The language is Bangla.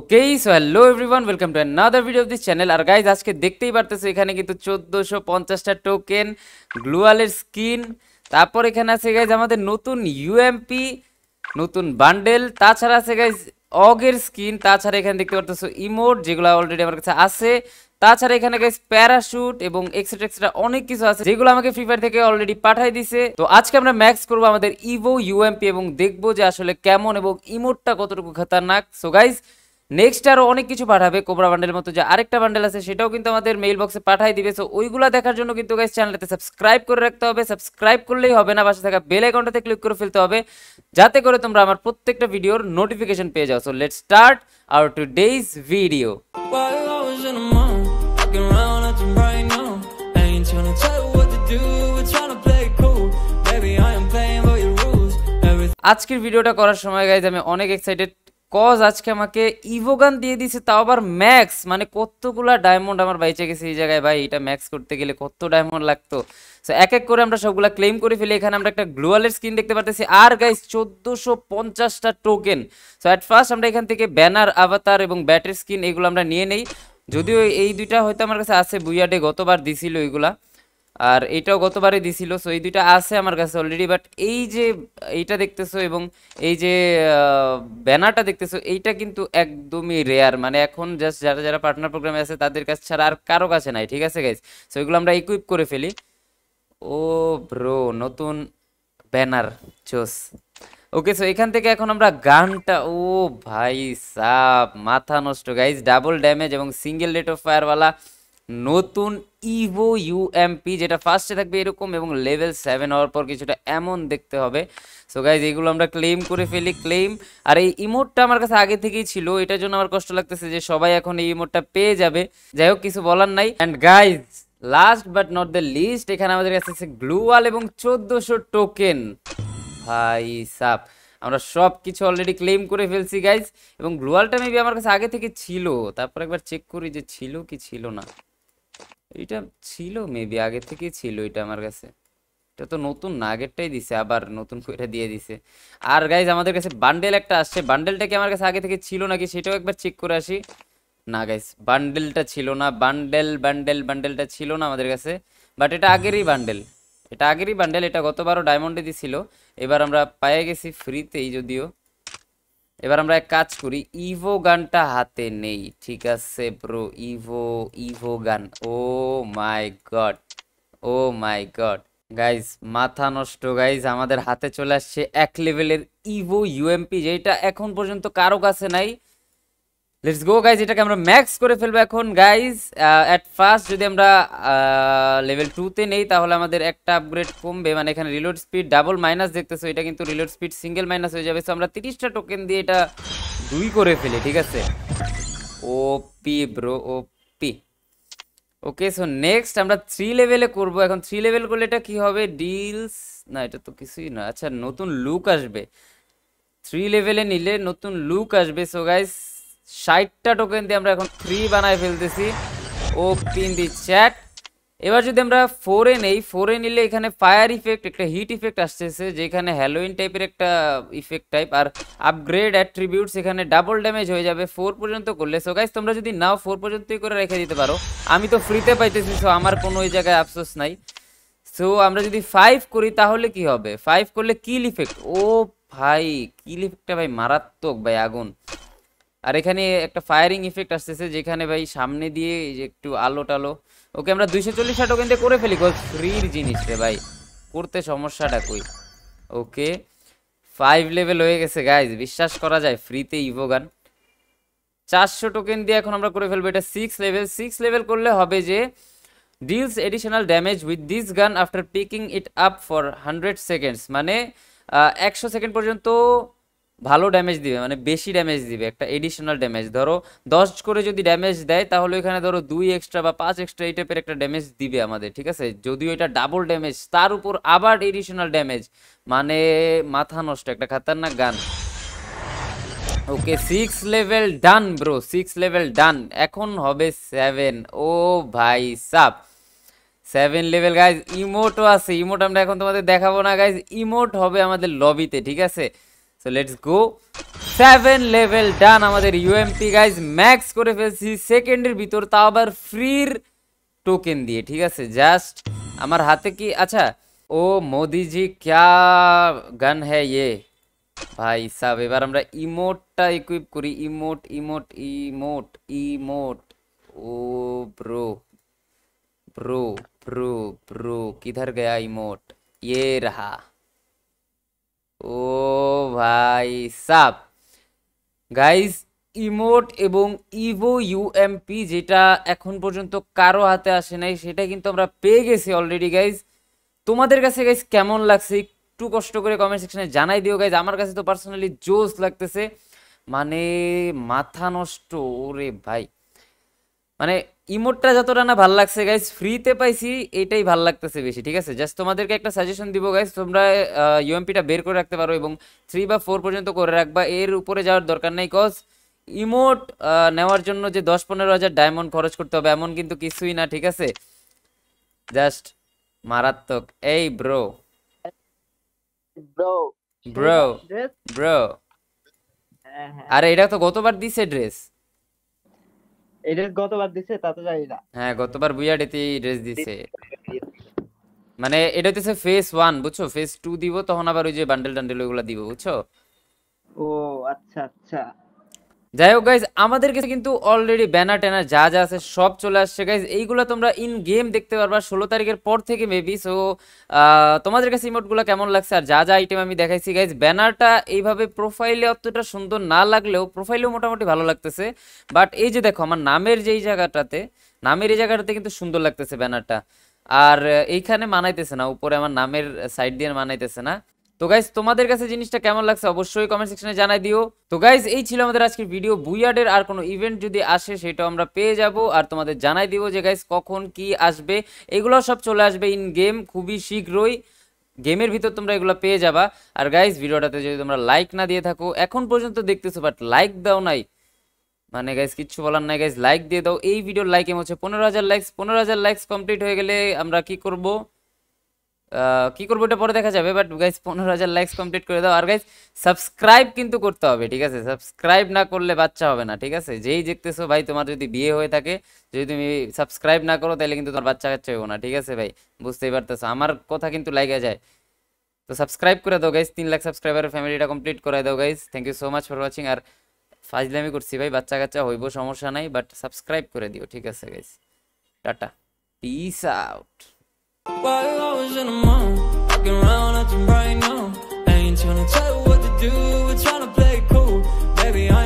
ওকেই so hello everyone welcome to another video of this channel আর গাইজ আজকে দেখতেই পারতেছো এখানে কিন্তু চোদ্দোশো পঞ্চাশটা টোকেন গ্লুয়ালের স্কিন তারপর এখানে আছে গাইজ আমাদের নতুন ইউএমপি নতুন বান্ডেল তাছাড়া আছে গাইজ অগের স্কিন তাছাড়া এখানে দেখতে পারতেছো ইমোট যেগুলো অলরেডি আমার কাছে আছে তাছাড়া এখানে গাইস প্যারাশুট এবং এক্সট্রা এক্সট্রা অনেক কিছু আছে যেগুলো আমাকে ফ্রি ফায়ার থেকে অলরেডি পাঠাই দিছে তো আজকে আমরা ম্যাক্স করবো আমাদের ইভো ইউএমপি এবং দেখবো যে আসলে কেমন এবং ইমোটটা কতটুকু খতরনাক সো গাইজ নেক্সট আরও অনেক কিছু পাঠাবে কোবরা বান্ডেলের মতো যে আরেকটা বান্ডেল আছে সেটাও কিন্তু আমাদের মেইল বক্সে পাঠাই দিবে সো ওইগুলো দেখার জন্য কিন্তু গাইস চ্যানেলটাতে সাবস্ক্রাইব করে রাখতে হবে সাবস্ক্রাইব করলেই হবে না পাশে থাকা বেল আইকনটাতে ক্লিক করে ফেলতে হবে যাতে করে তোমরা আমার প্রত্যেকটা ভিডিওর নোটিফিকেশন পেয়ে যাও so let's start our today's video আজকের ভিডিওটা করার সময় গাইজ আমি অনেক এক্সাইটেড কজ আজকে আমাকে ইভোগান দিয়ে দিছে তাও আবার ম্যাক্স মানে কতগুলা ডায়মন্ড আমার বাইচে গেছে এই জায়গায় ভাই এটা ম্যাক্স করতে গেলে কত ডায়মন্ড লাগতো সো এক এক করে আমরা সবগুলা ক্লেম করে ফেলি এখানে আমরা একটা গ্লোয়ালের স্ক্রিন দেখতে পারতেছি আর গাইস চোদ্দশো পঞ্চাশটা টোকেন সো অ্যাট ফার্স্ট আমরা এখান থেকে ব্যানার আভাতার এবং ব্যাটের স্কিন এগুলো আমরা নিয়ে নেই যদিও এই দুইটা হয়তো আমার কাছে আছে বুইয়াডে গতবার দিছিল এগুলা আর এটাও গতবারে দিছিল সো এই দুইটা আছে আমার কাছে অলরেডি বাট এই যে এইটা দেখতেছো এবং এই যে ব্যানারটা দেখতেছো এইটা কিন্তু একদমই রেয়ার মানে এখন জাস্ট যারা যারা পার্টনার প্রোগ্রামে আছে তাদের কাছে ছাড়া আর কারো কাছে নাই ঠিক আছে গাইজ সো এগুলো আমরা ইকুইপ করে ফেলি ও ব্রো নতুন ব্যানার চোস ওকে সো এখান থেকে এখন আমরা গানটা ও ভাই সাপ মাথা নষ্ট গাইজ ডাবল ড্যামেজ এবং সিঙ্গেল রেট অফ ফায়ারওয়ালা নতুন ইভো ইউএমপি যেটা ফার্স্টে থাকবে এরকম এবং লেভেল সেভেন হওয়ার পর কিছুটা এমন দেখতে হবে সো গাইজ এগুলো আমরা ক্লেম করে ফেলি ক্লেম আর এই ইমোটটা আমার কাছে আগে থেকেই ছিল এটার জন্য আমার কষ্ট লাগতেছে যে সবাই এখন এই ইমোটটা পেয়ে যাবে যাই হোক কিছু বলার নাই and guys last but not the least এখানে আমাদের কাছে আছে গ্লু ওয়াল এবং চোদ্দশো টোকেন ভাই সাপ আমরা সব কিছু অলরেডি ক্লেম করে ফেলছি গাইজ এবং গ্লোয়ালটা মেবি আমার কাছে আগে থেকে ছিল তারপর একবার চেক করি যে ছিল কি ছিল না এটা ছিল মেবি আগে থেকেই ছিল এটা আমার কাছে এটা তো নতুন নাগেরটাই দিছে আবার নতুন করে দিয়ে দিছে আর গাইজ আমাদের কাছে বান্ডেল একটা আসছে বান্ডেলটা কি আমার কাছে আগে থেকে ছিল নাকি সেটাও একবার চেক করে আসি না গাইজ বান্ডেলটা ছিল না বান্ডেল বান্ডেল বান্ডেলটা ছিল না আমাদের কাছে বাট এটা আগেরই বান্ডেল এটা আগেরই বান্ডেল এটা গতবারও ডায়মন্ডে দিছিল এবার আমরা পায়ে গেছি ফ্রিতেই যদিও এবার আমরা এক কাজ করি ইভো গানটা হাতে নেই ঠিক আছে bro evo evo gun oh my god oh my god guys মাথা নষ্ট গাইজ আমাদের হাতে চলে আসছে এক লেভেলের ইভো ইউএমপি যেটা এখন পর্যন্ত কারো কাছে নাই লেটস গো গাইজ এটাকে আমরা ম্যাক্স করে ফেলবো এখন গাইজ অ্যাট ফার্স্ট যদি আমরা লেভেল uh, টুতে নেই তাহলে আমাদের একটা আপগ্রেড কমবে মানে এখানে রিলোড স্পিড ডাবল মাইনাস দেখতেছো এটা কিন্তু রিলোড স্পিড সিঙ্গেল মাইনাস হয়ে যাবে সো আমরা তিরিশটা টোকেন দিয়ে এটা দুই করে ফেলি ঠিক আছে O P bro O P okay so next আমরা থ্রি লেভেলে করবো এখন থ্রি লেভেল করলে এটা কী হবে ডিলস না এটা তো কিছুই না আচ্ছা নতুন লুক আসবে থ্রি লেভেলে নিলে নতুন লুক আসবে সো গাইস ষাটটা টোকেন দিয়ে আমরা এখন থ্রি বানায় ফেলতেছি ও পিন দি চ্যাট এবার যদি আমরা ফোরে নেই ফোরে নিলে এখানে ফায়ার ইফেক্ট একটা হিট ইফেক্ট আসতেছে যেখানে হ্যালোইন টাইপের একটা ইফেক্ট টাইপ আর আপগ্রেড অ্যাট্রিবিউটস এখানে ডাবল ড্যামেজ হয়ে যাবে ফোর পর্যন্ত করলে সো গাইজ তোমরা যদি নাও ফোর পর্যন্তই করে রেখে দিতে পারো আমি তো ফ্রিতে পাইতেছি সো আমার কোনো ওই জায়গায় আফসোস নাই সো আমরা যদি ফাইভ করি তাহলে কি হবে ফাইভ করলে কিল ইফেক্ট ও ভাই কিল ইফেক্টটা ভাই মারাত্মক ভাই আগুন আর এখানে একটা ফায়ারিং ইফেক্ট আসতেছে যেখানে ভাই সামনে দিয়ে একটু আলো টালো ওকে আমরা দুইশো চল্লিশ ষাট ওখান করে ফেলি ফ্রির জিনিস রে ভাই করতে সমস্যাটা কই ওকে ফাইভ লেভেল হয়ে গেছে গাইজ বিশ্বাস করা যায় ফ্রিতে ইভো গান চারশো টোকেন দিয়ে এখন আমরা করে ফেলবো এটা সিক্স লেভেল সিক্স লেভেল করলে হবে যে deals additional damage with this gun after picking it up for hundred seconds মানে একশো সেকেন্ড পর্যন্ত ভালো ড্যামেজ দিবে মানে বেশি ড্যামেজ দিবে একটা এডিশনাল ড্যামেজ ধরো দশ করে যদি ড্যামেজ দেয় তাহলে ওইখানে ধরো দুই এক্সট্রা বা পাঁচ এক্সট্রা এই টাইপের একটা ড্যামেজ দিবে আমাদের ঠিক আছে যদিও এটা ডাবল ড্যামেজ তার উপর আবার এডিশনাল ড্যামেজ মানে মাথা নষ্ট একটা খাতারনাক gun okay six level done bro six level done এখন হবে সেভেন ও ভাই সাপ সেভেন লেভেল গাইজ ইমোটও আছে ইমোট আমরা এখন তোমাদের দেখাবো না গাইজ ইমোট হবে আমাদের লবিতে ঠিক আছে so let's go seven level done আমাদের ইউএমপি গাইজ ম্যাক্স করে ফেলছি সেকেন্ডের ভিতর তাও আবার ফ্রির টোকেন দিয়ে ঠিক আছে জাস্ট আমার হাতে কি আচ্ছা ও মোদিজি ক্যা গান হ্যাঁ ইয়ে ভাই সাহেব এবার আমরা ইমোটটা ইকুইপ করি ইমোট ইমোট ইমোট ইমোট ও ব্রো ब्रो ब्रो ब्रो किधर गया इमोट ये रहा ও ভাই সাপ গাইজ ইমোট এবং ইভো ইউএমপি যেটা এখন পর্যন্ত কারো হাতে আসে নাই সেটা কিন্তু আমরা পেয়ে গেছি অলরেডি গাইজ তোমাদের কাছে গাইজ কেমন লাগছে একটু কষ্ট করে কমেন্ট সেকশনে জানাই দিও গাইজ আমার কাছে তো পার্সোনালি জোস লাগতেছে মানে মাথা নষ্ট ওরে ভাই মানে ইমোটটা যতটা না ভাল লাগছে গাইজ ফ্রিতে পাইছি এটাই ভাল লাগতেছে বেশি ঠিক আছে জাস্ট তোমাদেরকে একটা সাজেশন দিব গাইজ তোমরা ইউএমপিটা বের করে রাখতে পারো এবং থ্রি বা ফোর পর্যন্ত করে রাখবা এর উপরে যাওয়ার দরকার নেই কজ ইমোট নেওয়ার জন্য যে দশ পনেরো হাজার ডায়মন্ড খরচ করতে হবে এমন কিন্তু কিছুই না ঠিক আছে জাস্ট মারাত্মক এই ব্রো ব্রো ব্রো ব্রো আরে এটা তো গতবার দিছে ড্রেস এটা গতবার দিছে তা তো জানি না হ্যাঁ গতবার ড্রেস দিছে মানে এটা হচ্ছে ফেস ওয়ান বুঝছো ফেস টু দিব তখন আবার ওই যে বান্ডেল টান্ডেল ওগুলা দিব বুঝছো ও আচ্ছা আচ্ছা যাই হোক গাইজ আমাদের কাছে কিন্তু অলরেডি ব্যানার ট্যানার যা যা আছে সব চলে আসছে গাইজ এইগুলো তোমরা ইন গেম দেখতে পারবা ষোলো তারিখের পর থেকে মেবি সো তোমাদের কাছে ইমোটগুলো কেমন লাগছে আর যা যা আইটেম আমি দেখাইছি গাইজ ব্যানারটা এইভাবে প্রোফাইলে অতটা সুন্দর না লাগলেও প্রোফাইলেও মোটামুটি ভালো লাগতেছে বাট এই যে দেখো আমার নামের যেই জায়গাটাতে নামের এই জায়গাটাতে কিন্তু সুন্দর লাগতেছে ব্যানারটা আর এইখানে মানাইতেছে না উপরে আমার নামের সাইড দিয়ে মানাইতেছে না তো গাইজ তোমাদের কাছে জিনিসটা কেমন লাগছে অবশ্যই কমেন্ট সেকশনে জানাই দিও তো গাইজ এই ছিল আমাদের আজকের ভিডিও বুইয়ার্ডের আর কোনো ইভেন্ট যদি আসে সেটাও আমরা পেয়ে যাব আর তোমাদের জানাই দিব যে গাইজ কখন কি আসবে এগুলো সব চলে আসবে ইন গেম খুবই শীঘ্রই গেমের ভিতর তোমরা এগুলো পেয়ে যাবা আর গাইজ ভিডিওটাতে যদি তোমরা লাইক না দিয়ে থাকো এখন পর্যন্ত দেখতেছো বাট লাইক দাও নাই মানে গাইজ কিচ্ছু বলার নাই গাইজ লাইক দিয়ে দাও এই ভিডিওর লাইক এম হচ্ছে পনেরো হাজার লাইক্স পনেরো হাজার লাইক্স কমপ্লিট হয়ে গেলে আমরা কি করবো কী করবো এটা পরে দেখা যাবে বাট গাইজ পনেরো হাজার লাইক্স কমপ্লিট করে দাও আর গাইজ সাবস্ক্রাইব কিন্তু করতে হবে ঠিক আছে সাবস্ক্রাইব না করলে বাচ্চা হবে না ঠিক আছে যেই দেখতেছো ভাই তোমার যদি বিয়ে হয়ে থাকে যদি তুমি সাবস্ক্রাইব না করো তাহলে কিন্তু তোমার বাচ্চা কাচ্চা হবে না ঠিক আছে ভাই বুঝতেই পারতেছো আমার কথা কিন্তু লাগে যায় তো সাবস্ক্রাইব করে দাও গাইজ তিন লাখ সাবস্ক্রাইবার ফ্যামিলিটা কমপ্লিট করে দাও guys thank you so much for watching আর ফাজলামি করছি ভাই বাচ্চা কাচ্চা হইব সমস্যা নাই বাট সাবস্ক্রাইব করে দিও ঠিক আছে guys tata peace out Why always in the mind? Fucking around, you right now. I ain't trying to tell you what to do. We're trying to play cool. Baby, I